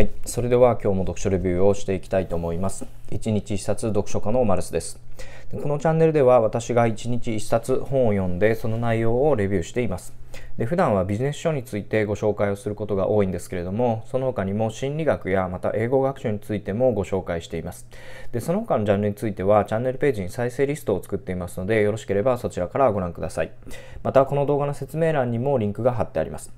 はい、それでは今日も読書レビューをしていきたいと思います。1日1冊読書家のマルスです。このチャンネルでは私が1日1冊本を読んでその内容をレビューしています。で普段はビジネス書についてご紹介をすることが多いんですけれどもその他にも心理学やまた英語学習についてもご紹介していますでその他のジャンルについてはチャンネルページに再生リストを作っていますのでよろしければそちらからご覧くださいまたこの動画の説明欄にもリンクが貼ってあります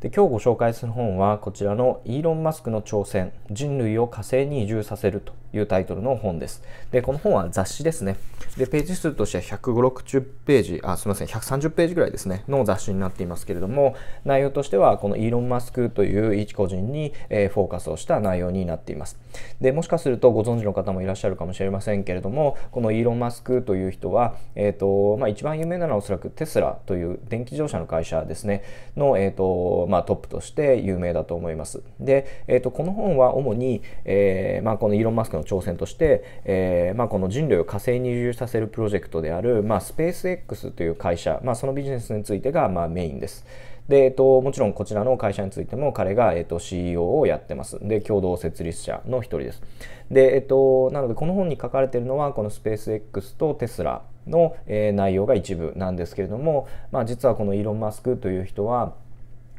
で今日ご紹介する本はこちらのイーロン・マスクの挑戦人類を火星に移住させるというタイトルの本です。で、この本は雑誌ですね。で、ページ数としては150、60ページ、あ、すみません、130ページぐらいですね、の雑誌になっていますけれども、内容としては、このイーロン・マスクという一個人に、えー、フォーカスをした内容になっています。で、もしかするとご存知の方もいらっしゃるかもしれませんけれども、このイーロン・マスクという人は、えっ、ー、と、まあ、一番有名なのはおそらくテスラという電気自動車の会社ですね、の、えっ、ー、と、まあ、トップとして有名だと思います。で、えっ、と、この本は主に、えまあ、このイーロン・マスクの挑戦として、えー、まあ、この人類を火星に移住させるプロジェクトである、まあ、スペース X という会社、まあ、そのビジネスについてが、まあ、メインです。で、えっと、もちろんこちらの会社についても彼が、えっと、CEO をやってます。で、共同設立者の一人です。で、えっと、なのでこの本に書かれてるのは、このスペース X とテスラの、えー、内容が一部なんですけれども、まあ、実はこのイーロン・マスクという人は、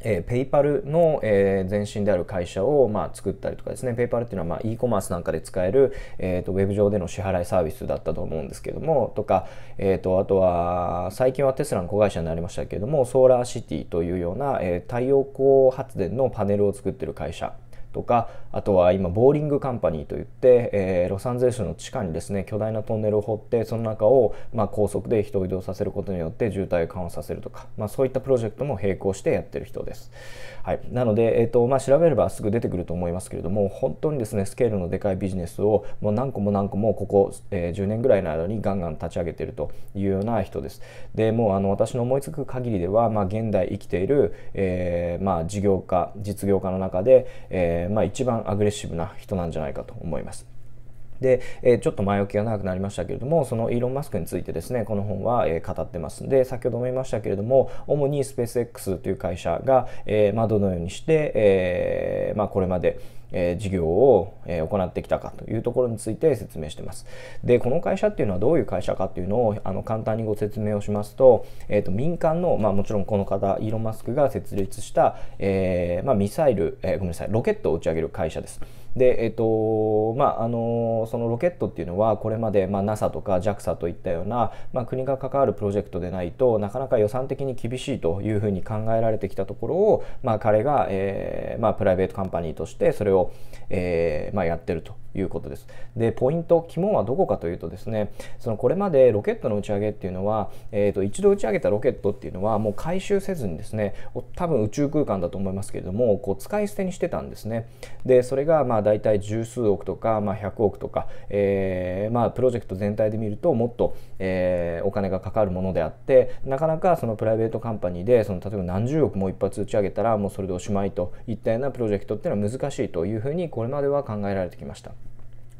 えー、ペイパルの、えー、前身である会社を、まあ、作ったりとかですね、ペイパルっていうのは、まあ、e コマースなんかで使える、えーと、ウェブ上での支払いサービスだったと思うんですけども、とか、えーと、あとは最近はテスラの子会社になりましたけれども、ソーラーシティというような、えー、太陽光発電のパネルを作ってる会社とかあとは今ボーリングカンパニーといって、えー、ロサンゼルスの地下にですね巨大なトンネルを掘ってその中を、まあ、高速で人を移動させることによって渋滞を緩和させるとか、まあ、そういったプロジェクトも並行してやってる人です。はい、なので、えーとまあ、調べればすぐ出てくると思いますけれども本当にですねスケールのでかいビジネスをもう何個も何個もここ、えー、10年ぐらいの間にガンガン立ち上げてるというような人です。でもうあの私の思いつく限りでは、まあ、現代生きている、えーまあ、事業家実業家の中で、えーえー、まあ、一番アグレッシブな人なんじゃないかと思います。で、えー、ちょっと前置きが長くなりましたけれども、そのイーロン・マスクについてですね、この本は、えー、語ってます。で、先ほども言いましたけれども、主にスペース X という会社が、えー、まあ、どのようにして、えまあ、これまで、え事業を、え行ってきたかというところについて説明してます。で、この会社っていうのはどういう会社かっていうのをあの簡単にご説明をしますと、えー、と民間の、まあ、もちろんこの方、イーロン・マスクが設立した、えー、まあ、ミサイル、えー、ごめんなさい、ロケットを打ち上げる会社です。で、えっ、ー、と、まあ、あの、そのロケットっていうのは、これまで、まあ、NASA とか JAXA といったような、まあ、国が関わるプロジェクトでないとなかなか予算的に厳しいというふうに考えられてきたところを、まあ、彼が、えーまあ、プライベートカンパニーとしてそれをを、えー、まあ、やってるということです。で、ポイント、肝はどこかというとですね、そのこれまでロケットの打ち上げっていうのは、えー、と一度打ち上げたロケットっていうのはもう回収せずにですね、多分宇宙空間だと思いますけれども、こう使い捨てにしてたんですね。で、それがまあ大体十数億とか、まあ、100億とか、えー、まあプロジェクト全体で見るともっと、えー、お金がかかるものであって、なかなかそのプライベートカンパニーでその例えば何十億も一発打ち上げたらもうそれでおしまいといったようなプロジェクトっていうのは難しいというふうにこれまでは考えられてきました。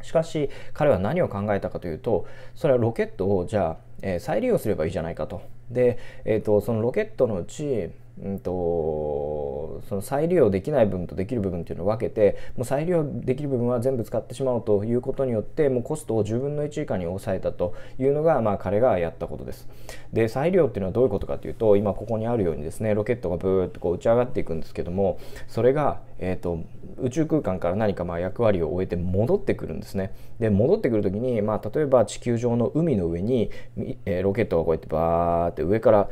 しかし彼は何を考えたかというとそれはロケットをじゃあ、えー、再利用すればいいじゃないかと。で、えーと、とそのロケットのうちうんと、その再利用できない部分とできる部分っていうのを分けてもう再利用できる部分は全部使ってしまおうということによってもうコストを10分の1以下に抑えたというのが、まあ、彼がやったことです。で再利用っていうのはどういうことかというと今ここにあるようにですねロケットがブーッとこう打ち上がっていくんですけどもそれが、えーと、と宇宙空間から何かまあ役割を終えて戻ってくるんですね。で戻ってくる時に、まあ、例えば地球上の海の上に、えー、ロケットがこうやってバーって上から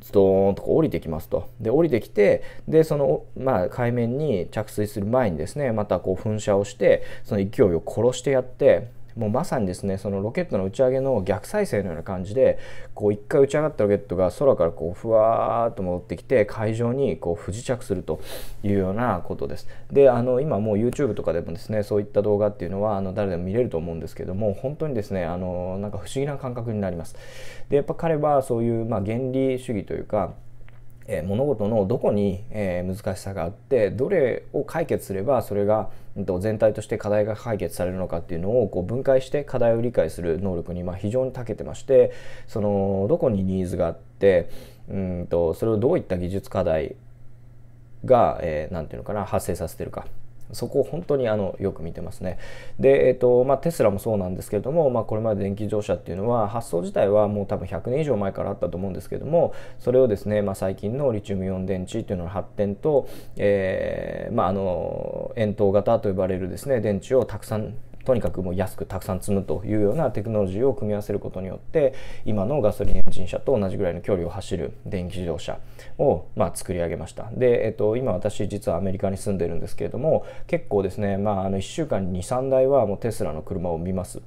ズドーンとこう降りてきますと。で、降りてきて、で、その、まあ、海面に着水する前にですね、またこう噴射をして、その勢いを殺してやって、もうまさにですねそのロケットの打ち上げの逆再生のような感じでこう一回打ち上がったロケットが空からこうふわーっと戻ってきて海上にこう不時着するというようなことです。であの今もう YouTube とかでもですねそういった動画っていうのはあの誰でも見れると思うんですけども本当にですねあのなんか不思議な感覚になります。でやっぱ彼はそういう、まあ、原理主義というかえ物事のどこに、え難しさがあってどれを解決すればそれが、うん、と全体として課題が解決されるのかっていうのをこう分解して課題を理解する能力に、ま非常に長けてましてそのどこにニーズがあってうんとそれをどういった技術課題が、えて言うのかな発生させてるかそこを本当にあのよく見てますね。で、えっとまあ、テスラもそうなんですけれども、まあ、これまで電気自動車っていうのは発想自体はもう多分100年以上前からあったと思うんですけどもそれをですね、まあ、最近のリチウムイオン電池っていうのの発展と、えーまあ、あの円筒型と呼ばれるですね電池をたくさんとにかくもう安くたくさん積むというようなテクノロジーを組み合わせることによって今のガソリンエンジン車と同じぐらいの距離を走る電気自動車をま作り上げましたで、えっと、今私実はアメリカに住んでるんですけれども結構ですね、まあ、あの1週間に23台はもうテスラの車を見ます。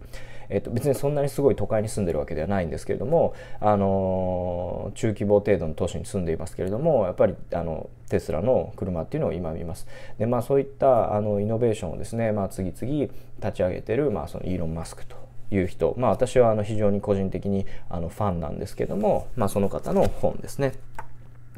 えっと、別にそんなにすごい都会に住んでるわけではないんですけれども、あの中規模程度の都市に住んでいますけれどもやっぱりあのテスラの車っていうのを今見ます。でまあそういったあのイノベーションをですね、まあ、次々立ち上げてる、まあ、そのイーロン・マスクという人、まあ、私はあの非常に個人的にあのファンなんですけども、まあ、その方の本ですね。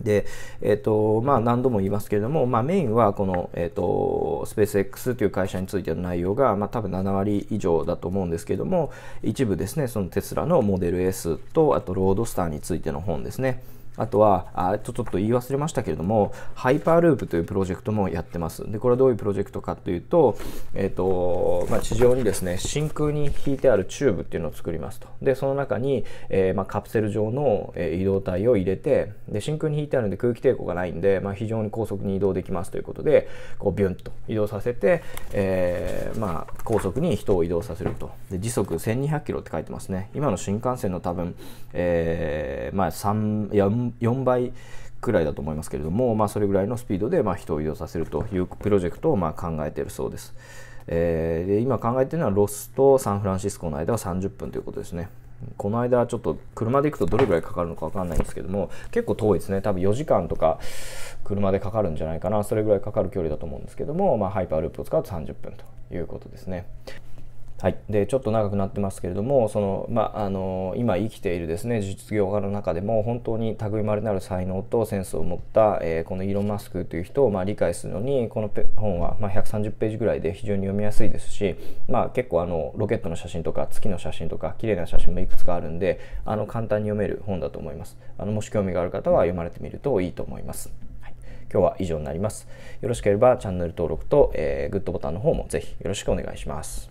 で、えーとまあ、何度も言いますけれども、まあ、メインはこの、えーと、とスペース X という会社についての内容が、まあ、多分7割以上だと思うんですけれども一部ですねそのテスラのモデル S とあとロードスターについての本ですね。あとはあちょちょっと言い忘れましたけれどもハイパーループというプロジェクトもやってますでこれはどういうプロジェクトかというと,、えーとまあ、地上にですね真空に引いてあるチューブっていうのを作りますとでその中に、えー、まあ、カプセル状の、え移動体を入れてで真空に引いてあるんで空気抵抗がないんで、まあ、非常に高速に移動できますということでこうビュンと移動させて、えー、まあ、高速に人を移動させるとで時速1200キロって書いてますね今の新幹線の多分、えー、まあ、3い 4, 倍くらいだと思いますけれども、まあ、それぐらいのスピードでま人を移動させるというプロジェクトをま考えているそうです。えー、で今考えているのはロスとサンフランシスコの間は30分ということですね。この間ちょっと車で行くとどれぐらいかかるのか分かんないんですけども結構遠いですね多分4時間とか車でかかるんじゃないかなそれぐらいかかる距離だと思うんですけども、まあ、ハイパーループを使うと30分ということですね。はい、でちょっと長くなってますけれどもその、まあ、あの今生きているですね実業家の中でも本当に類まれなる才能とセンスを持った、えー、このイーロン・マスクという人を、まあ、理解するのにこの本は、まあ、130ページぐらいで非常に読みやすいですし、まあ、結構あのロケットの写真とか月の写真とか綺麗な写真もいくつかあるんであの簡単に読める本だと思いますあのもし興味がある方は読まれてみるといいと思います、はい、今日は以上になりますよろしければチャンネル登録と、えー、グッドボタンの方もぜひよろしくお願いします